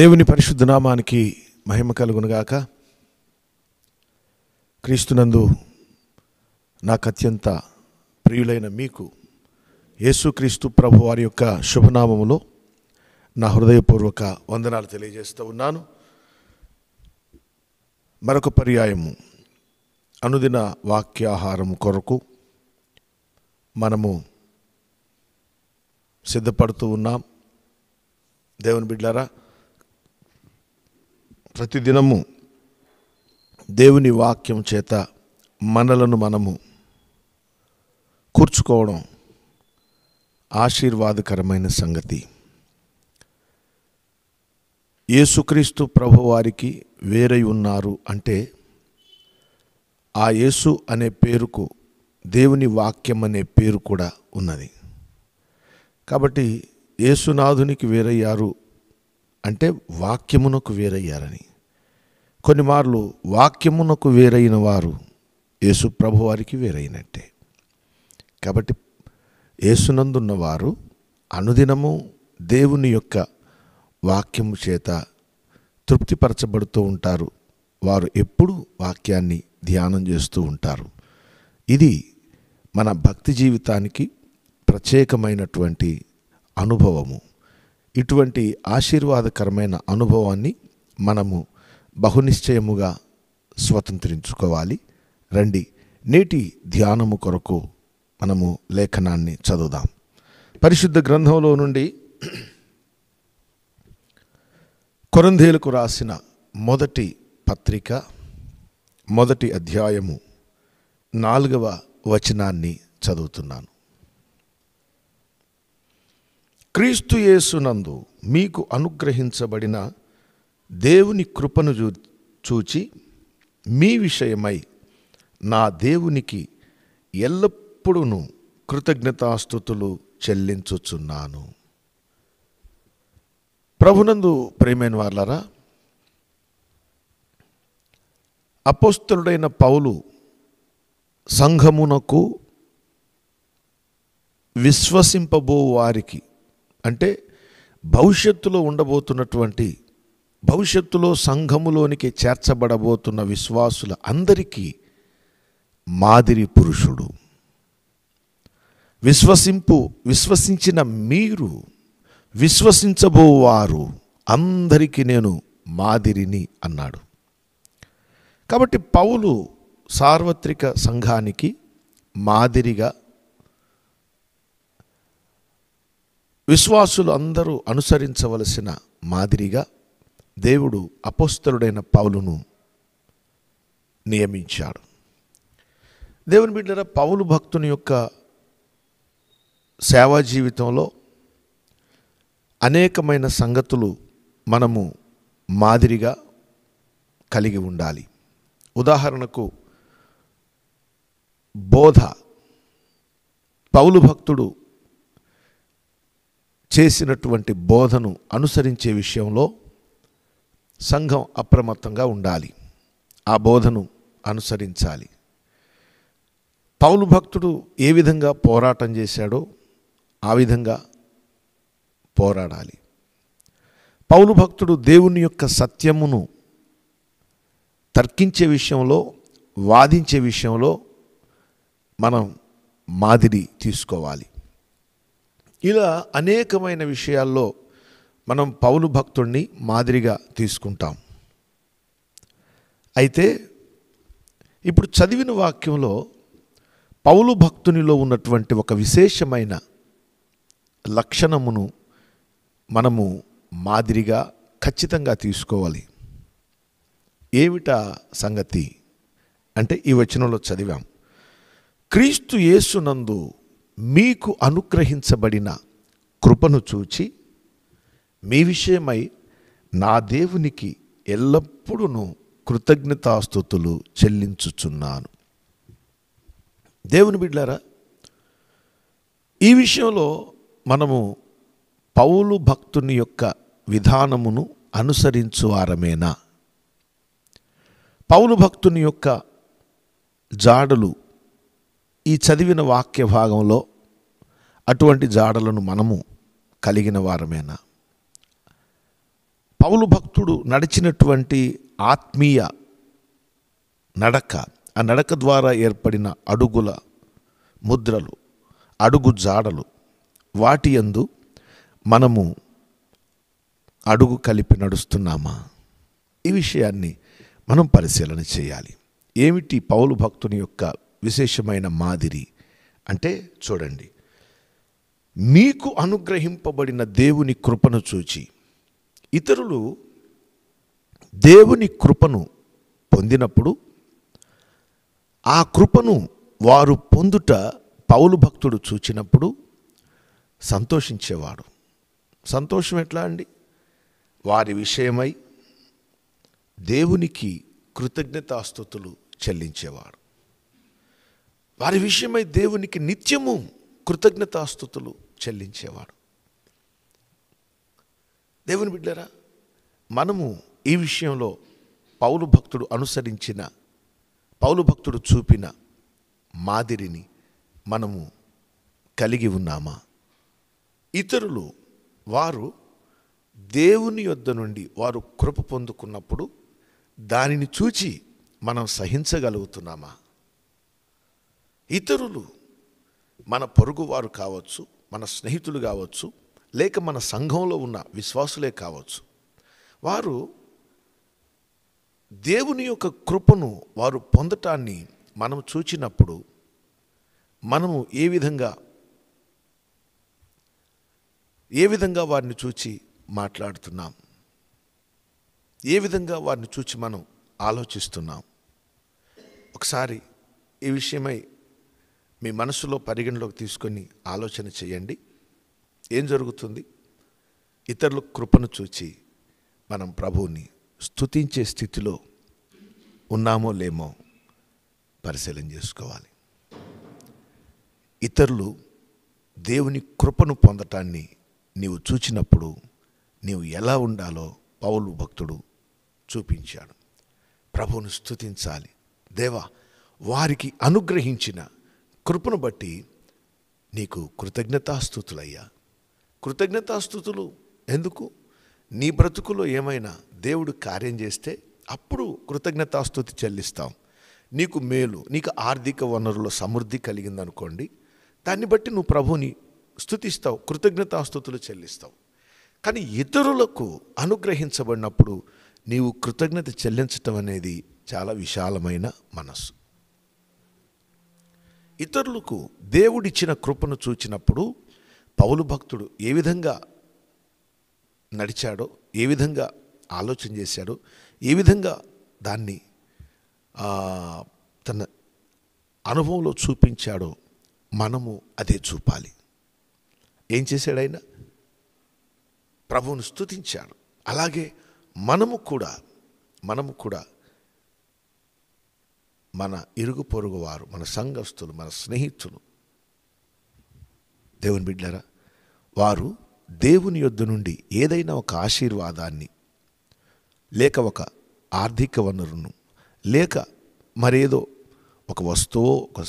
దేవుని పరిశుద్ధ నామానికి మహిమ కలుగునుగాక క్రీస్తునందు నాకు అత్యంత ప్రియులైన మీకు యేసుక్రీస్తు ప్రభు వారి యొక్క శుభనామములో నా హృదయపూర్వక వందనాలు తెలియజేస్తూ ఉన్నాను మరొక పర్యాయము అనుదిన వాక్యాహారం కొరకు మనము సిద్ధపడుతూ ఉన్నాం దేవుని బిడ్డారా ప్రతిదినము దేవుని వాక్యం చేత మనలను మనము కూర్చుకోవడం ఆశీర్వాదకరమైన సంగతి యేసుక్రీస్తు ప్రభువారికి వేరై ఉన్నారు అంటే ఆ యేసు అనే పేరుకు దేవుని వాక్యం అనే పేరు కూడా ఉన్నది కాబట్టి యేసునాథునికి వేరయ్యారు అంటే వాక్యమునకు వేరయ్యారని కొన్నిమార్లు వాక్యమునకు వేరైన వారు యేసు ప్రభు వారికి వేరైనట్టే కాబట్టి యేసునందున్నవారు అనుదినము దేవుని యొక్క వాక్యము చేత తృప్తిపరచబడుతూ ఉంటారు వారు ఎప్పుడు వాక్యాన్ని ధ్యానం చేస్తూ ఉంటారు ఇది మన భక్తి జీవితానికి ప్రత్యేకమైనటువంటి అనుభవము ఇటువంటి ఆశీర్వాదకరమైన అనుభవాన్ని మనము బహునిశ్చయముగా స్వతంత్రించుకోవాలి రండి నేటి ధ్యానము కొరకు మనము లేఖనాన్ని చదువుదాం పరిశుద్ధ గ్రంథంలో నుండి కొరంధేలకు రాసిన మొదటి పత్రిక మొదటి అధ్యాయము నాలుగవ వచనాన్ని చదువుతున్నాను క్రీస్తుయేసునందు మీకు అనుగ్రహించబడిన దేవుని కృపను చూచి మీ విషయమై నా దేవునికి ఎల్లప్పుడూ కృతజ్ఞతాస్థుతులు చెల్లించుచున్నాను ప్రభునందు ప్రేమైన వాళ్ళరా అపోస్తుడైన పౌలు సంఘమునకు విశ్వసింపబో వారికి అంటే భవిష్యత్తులో ఉండబోతున్నటువంటి భవిష్యత్తులో సంఘములోనికి చేర్చబడబోతున్న విశ్వాసుల అందరికీ మాదిరి పురుషుడు విశ్వసింపు విశ్వసించిన మీరు విశ్వసించబోవారు అందరికీ నేను మాదిరిని అన్నాడు కాబట్టి పౌలు సార్వత్రిక సంఘానికి మాదిరిగా విశ్వాసులు అందరూ అనుసరించవలసిన మాదిరిగా దేవుడు అపోస్తలుడైన పౌలును నియమించాడు దేవుని బిడ్డల పౌలు భక్తుని యొక్క సేవా జీవితంలో అనేకమైన సంగతులు మనము మాదిరిగా కలిగి ఉండాలి ఉదాహరణకు బోధ పౌలు భక్తుడు చేసినటువంటి బోధను అనుసరించే విషయంలో సంఘం అప్రమత్తంగా ఉండాలి ఆ బోధను అనుసరించాలి పౌలు భక్తుడు ఏ విధంగా పోరాటం చేశాడో ఆ విధంగా పోరాడాలి పౌలు భక్తుడు దేవుని యొక్క సత్యమును తర్కించే విషయంలో వాదించే విషయంలో మనం మాదిరి తీసుకోవాలి ఇలా అనేకమైన విషయాల్లో మనం పౌలు భక్తుణ్ణి మాదిరిగా తీసుకుంటాం అయితే ఇప్పుడు చదివిన వాక్యంలో పౌలు భక్తునిలో ఉన్నటువంటి ఒక విశేషమైన లక్షణమును మనము మాదిరిగా ఖచ్చితంగా తీసుకోవాలి ఏమిటా సంగతి అంటే ఈ వచనంలో చదివాం క్రీస్తు యేసునందు మీకు అనుగ్రహించబడిన కృపను చూచి మీ విషయమై నా దేవునికి ఎల్లప్పుడూ కృతజ్ఞతాస్థుతులు చెల్లించుచున్నాను దేవుని బిడ్డారా ఈ విషయంలో మనము పౌలు భక్తుని యొక్క విధానమును అనుసరించు వారమేనా పౌలు భక్తుని యొక్క జాడలు ఈ చదివిన వాక్య భాగంలో అటువంటి జాడలను మనము కలిగిన వారమేనా పౌలు భక్తుడు నడిచినటువంటి ఆత్మీయ నడక ఆ నడక ద్వారా ఏర్పడిన అడుగుల ముద్రలు అడుగు జాడలు వాటి యందు మనము అడుగు కలిపి నడుస్తున్నామా ఈ విషయాన్ని మనం పరిశీలన చేయాలి ఏమిటి పౌలు భక్తుని యొక్క విశేషమైన మాదిరి అంటే చూడండి మీకు అనుగ్రహింపబడిన దేవుని కృపను చూచి ఇతరులు దేవుని కృపను పొందినప్పుడు ఆ కృపను వారు పొందుట పౌలు భక్తుడు చూచినప్పుడు సంతోషించేవాడు సంతోషం ఎట్లా అండి వారి విషయమై దేవునికి కృతజ్ఞతాస్థుతులు చెల్లించేవాడు వారి విషయమై దేవునికి నిత్యము కృతజ్ఞతాస్థుతులు చెల్లించేవాడు దేవుని బిడ్డరా మనము ఈ విషయంలో పౌలు భక్తుడు అనుసరించిన పౌలు భక్తుడు చూపిన మాదిరిని మనము కలిగి ఉన్నామా ఇతరులు వారు దేవుని యొద్ద నుండి వారు కృప పొందుకున్నప్పుడు దానిని చూచి మనం సహించగలుగుతున్నామా ఇతరులు మన పొరుగువారు కావచ్చు మన స్నేహితులు కావచ్చు లేక మన సంఘంలో ఉన్న విశ్వాసులే కావచ్చు వారు దేవుని యొక్క కృపను వారు పొందటాన్ని మనం చూచినప్పుడు మనము ఏ విధంగా ఏ విధంగా వారిని చూచి మాట్లాడుతున్నాం ఏ విధంగా వారిని చూచి మనం ఆలోచిస్తున్నాం ఒకసారి ఈ విషయమై మీ మనసులో పరిగణలోకి తీసుకొని ఆలోచన చేయండి ఏం జరుగుతుంది ఇతరుల కృపను చూచి మనం ప్రభువుని స్థుతించే స్థితిలో ఉన్నామో లేమో పరిశీలన చేసుకోవాలి ఇతరులు దేవుని కృపను పొందటాన్ని నీవు చూచినప్పుడు నీవు ఎలా ఉండాలో పౌలు భక్తుడు చూపించాడు ప్రభువును స్థుతించాలి దేవా వారికి అనుగ్రహించిన కృపను బట్టి నీకు కృతజ్ఞతాస్థుతులయ్యా కృతజ్ఞతాస్థుతులు ఎందుకు నీ బ్రతుకులో ఏమైనా దేవుడు కార్యం చేస్తే అప్పుడు కృతజ్ఞతాస్థుతి చెల్లిస్తాం నీకు మేలు నీకు ఆర్థిక వనరుల సమృద్ధి కలిగిందనుకోండి దాన్ని బట్టి నువ్వు ప్రభుని స్థుతిస్తావు కృతజ్ఞతాస్థుతులు చెల్లిస్తావు కానీ ఇతరులకు అనుగ్రహించబడినప్పుడు నీవు కృతజ్ఞత చెల్లించటం అనేది చాలా విశాలమైన మనస్సు ఇతరులకు దేవుడిచ్చిన కృపను చూచినప్పుడు పౌలు భక్తుడు ఏ విధంగా నడిచాడో ఏ విధంగా ఆలోచన చేశాడో ఏ విధంగా దాన్ని తన అనుభవంలో చూపించాడో మనము అదే చూపాలి ఏం చేశాడైనా ప్రభువును స్థుతించాడు అలాగే మనము కూడా మనము కూడా మన ఇరుగు పొరుగు వారు మన సంఘస్థులు మన స్నేహితులు దేవుని బిడ్డారా వారు దేవుని యొద్ద నుండి ఏదైనా ఒక ఆశీర్వాదాన్ని లేక ఒక ఆర్థిక వనరును లేక మరేదో ఒక వస్తువు ఒక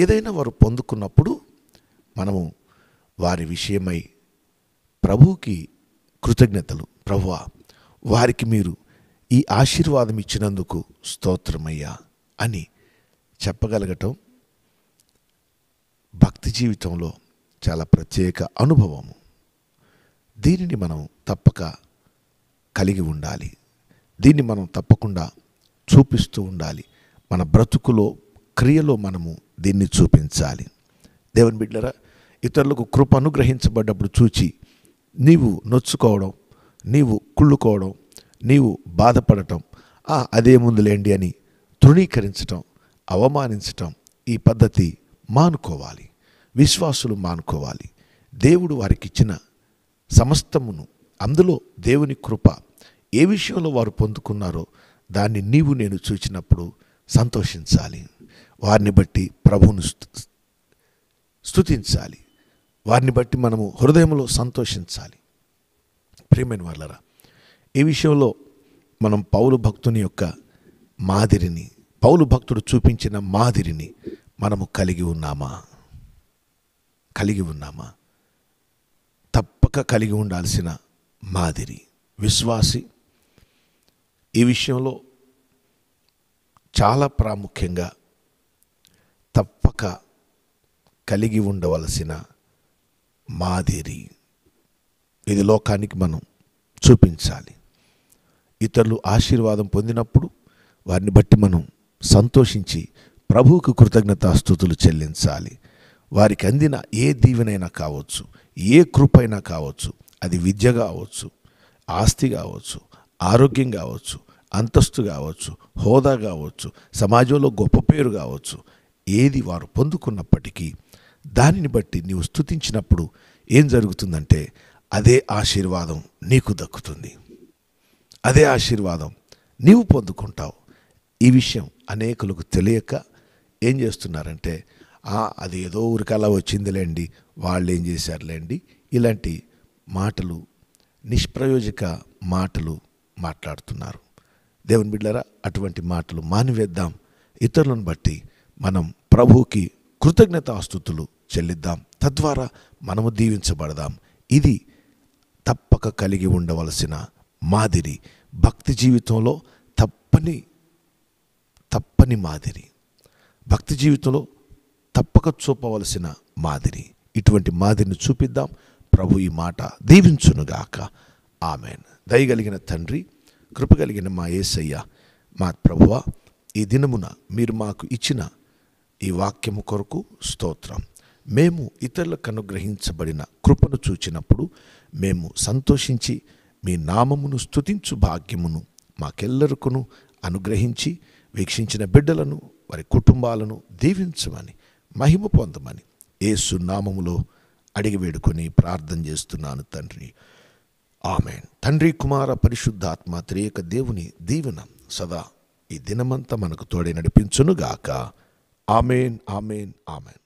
ఏదైనా వారు పొందుకున్నప్పుడు మనము వారి విషయమై ప్రభువుకి కృతజ్ఞతలు ప్రభువా వారికి మీరు ఈ ఆశీర్వాదం ఇచ్చినందుకు స్తోత్రమయ్యా అని చెప్పగలగటం భక్తి జీవితంలో చాలా ప్రత్యేక అనుభవము దీనిని మనం తప్పక కలిగి ఉండాలి దీన్ని మనం తప్పకుండా చూపిస్తూ ఉండాలి మన బ్రతుకులో క్రియలో మనము దీన్ని చూపించాలి దేవన్ బిడ్డరా ఇతరులకు కృప అనుగ్రహించబడ్డప్పుడు చూచి నీవు నొచ్చుకోవడం నీవు కుళ్ళుకోవడం నీవు బాధపడటం అదే ముందులేండి అని తృణీకరించటం అవమానించటం ఈ పద్ధతి మానుకోవాలి విశ్వాసులు మానుకోవాలి దేవుడు వారికి ఇచ్చిన సమస్తమును అందులో దేవుని కృప ఏ విషయంలో వారు పొందుకున్నారో దాన్ని నీవు నేను చూచినప్పుడు సంతోషించాలి వారిని బట్టి ప్రభువును స్థుతించాలి వారిని బట్టి మనము హృదయంలో సంతోషించాలి ప్రియమైన వాళ్ళరా ఈ విషయంలో మనం పౌలు భక్తుని యొక్క మాదిరిని పౌలు భక్తుడు చూపించిన మాదిరిని మనము కలిగి ఉన్నామా కలిగి ఉన్నామా తప్పక కలిగి ఉండాల్సిన మాదిరి విశ్వాసి ఈ విషయంలో చాలా ప్రాముఖ్యంగా తప్పక కలిగి ఉండవలసిన మాదిరి ఇది లోకానికి మనం చూపించాలి ఇతరులు ఆశీర్వాదం పొందినప్పుడు వారిని బట్టి మనం సంతోషించి ప్రభువుకు కృతజ్ఞతాస్థుతులు చెల్లించాలి వారికి అందిన ఏ దీవెనైనా కావచ్చు ఏ కృపైనా కావచ్చు అది విద్య కావచ్చు ఆస్తి కావచ్చు ఆరోగ్యం కావచ్చు అంతస్తు కావచ్చు హోదా కావచ్చు సమాజంలో గొప్ప పేరు కావచ్చు ఏది వారు పొందుకున్నప్పటికీ దానిని బట్టి నీవు స్థుతించినప్పుడు ఏం జరుగుతుందంటే అదే ఆశీర్వాదం నీకు దక్కుతుంది అదే ఆశీర్వాదం నీవు పొందుకుంటావు ఈ విషయం అనేకులకు తెలియక ఏం చేస్తున్నారంటే అది ఏదో ఊరికి వచ్చిందిలేండి వాళ్ళు ఏం చేశారులేండి ఇలాంటి మాటలు నిష్ప్రయోజక మాటలు మాట్లాడుతున్నారు దేవుని బిడ్డరా అటువంటి మాటలు మానివేద్దాం ఇతరులను బట్టి మనం ప్రభువుకి కృతజ్ఞత ఆస్తుతులు చెల్లిద్దాం తద్వారా మనము దీవించబడదాం ఇది తప్పక కలిగి ఉండవలసిన మాదిరి భక్తి జీవితంలో తప్పని తప్పని మాదిరి భక్తి జీవితంలో తప్పక చూపవలసిన మాదిరి ఇటువంటి మాదిరిని చూపిద్దాం ప్రభు ఈ మాట దీవించునుగాక ఆమెను దయగలిగిన తండ్రి కృపగలిగిన మా ఏసయ్య మా ప్రభువ ఈ దినమున మీరు మాకు ఇచ్చిన ఈ వాక్యము కొరకు స్తోత్రం మేము ఇతరులకు అనుగ్రహించబడిన కృపను చూచినప్పుడు మేము సంతోషించి మీ నామమును స్థుతించు భాగ్యమును మాకెల్లరికును అనుగ్రహించి వీక్షించిన బిడ్డలను వారి కుటుంబాలను దీవించమని మహిమ పొందమని ఏసు నామములో అడిగి వేడుకొని ప్రార్థన చేస్తున్నాను తండ్రి ఆమెన్ తండ్రి కుమార పరిశుద్ధాత్మ త్రియక దేవుని దీవెన సదా ఈ దినమంతా మనకు తోడే నడిపించునుగాక ఆమెన్ ఆమెన్ ఆమెన్